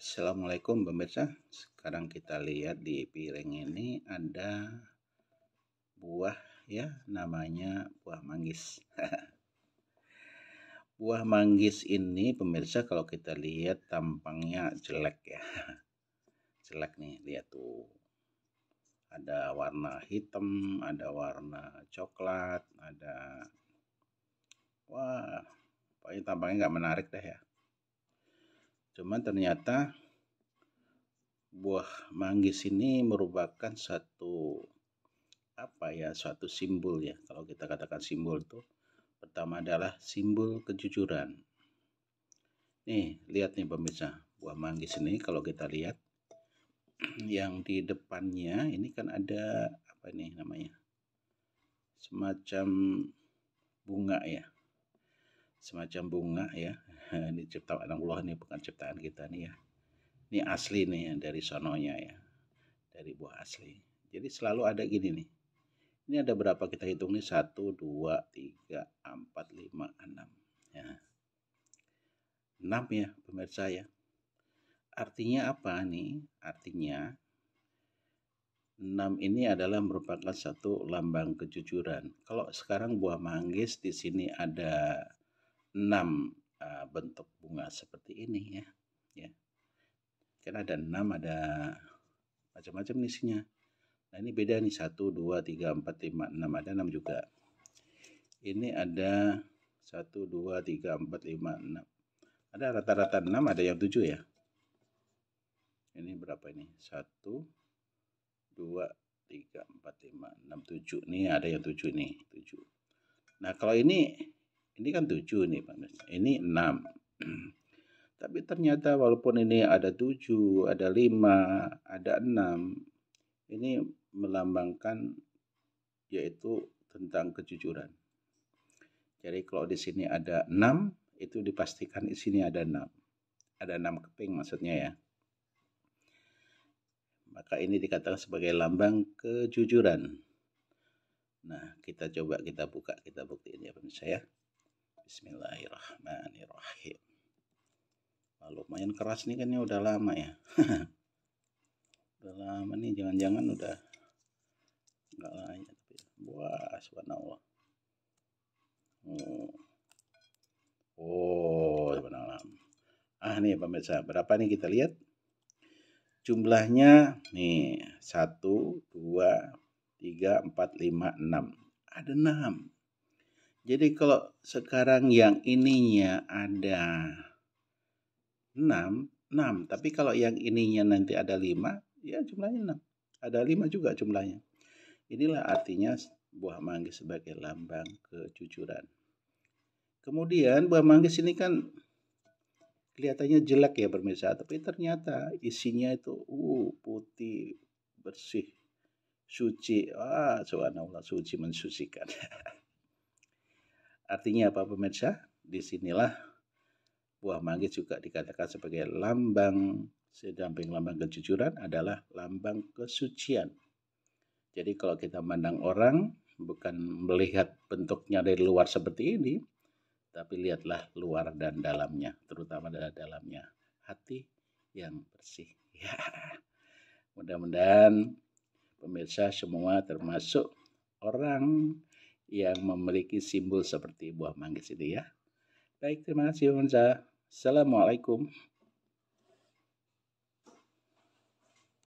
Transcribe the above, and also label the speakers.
Speaker 1: Assalamualaikum pemirsa sekarang kita lihat di piring ini ada buah ya namanya buah manggis buah manggis ini pemirsa kalau kita lihat tampangnya jelek ya jelek nih lihat tuh ada warna hitam ada warna coklat ada wah pokoknya tampangnya nggak menarik deh ya cuman ternyata buah manggis ini merupakan satu apa ya suatu simbol ya kalau kita katakan simbol tuh, pertama adalah simbol kejujuran nih lihat nih pemirsa buah manggis ini kalau kita lihat yang di depannya ini kan ada apa nih namanya semacam bunga ya semacam bunga ya ini ciptaan Allah ini bukan ciptaan kita nih ya ini asli nih ya, dari sononya ya dari buah asli jadi selalu ada gini nih ini ada berapa kita hitung nih satu dua tiga empat lima enam ya Enam ya pemirsa ya artinya apa nih artinya enam ini adalah merupakan satu lambang kejujuran. Kalau sekarang buah manggis di sini ada enam. Eh, bentuk bunga seperti ini ya ya kan ada enam ada macam-macam isinya nah ini beda nih satu dua tiga empat lima enam ada enam juga ini ada satu dua tiga empat lima enam ada rata-rata enam ada yang tujuh ya ini berapa ini satu dua tiga empat lima enam tujuh nih ada yang tujuh nih tujuh nah kalau ini ini kan tujuh nih Pak Mas. Ini enam. Tapi ternyata walaupun ini ada tujuh, ada lima, ada enam, ini melambangkan yaitu tentang kejujuran. Jadi kalau di sini ada enam, itu dipastikan di sini ada enam, Ada enam keping maksudnya ya. Maka ini dikatakan sebagai lambang kejujuran. Nah, kita coba kita buka, kita buktiin ya pemirsa ya. Bismillahirrahmanirrahim. Nah, lumayan keras nih kan ya udah lama ya. udah lama nih jangan-jangan udah nggak layak. Wah, subhanallah. Oh. Oh, subhanallah. Ah nih pemirsa, berapa nih kita lihat? Jumlahnya nih 1 2 3 4 5 6. Ada 6. Jadi kalau sekarang yang ininya ada 6, 6. Tapi kalau yang ininya nanti ada 5, ya jumlahnya 6. Ada 5 juga jumlahnya. Inilah artinya buah manggis sebagai lambang kejujuran. Kemudian buah manggis ini kan kelihatannya jelek ya pemirsa, tapi ternyata isinya itu uh putih, bersih, suci. Ah, subhanallah suci mensucikan. Artinya apa pemirsa? Disinilah buah manggis juga dikatakan sebagai lambang sedamping lambang kejujuran adalah lambang kesucian. Jadi kalau kita mandang orang bukan melihat bentuknya dari luar seperti ini, tapi lihatlah luar dan dalamnya, terutama dari dalamnya hati yang bersih. Ya. Mudah-mudahan pemirsa semua termasuk orang yang memiliki simbol seperti buah manggis itu ya. Baik, terima kasih Bunda. Assalamualaikum.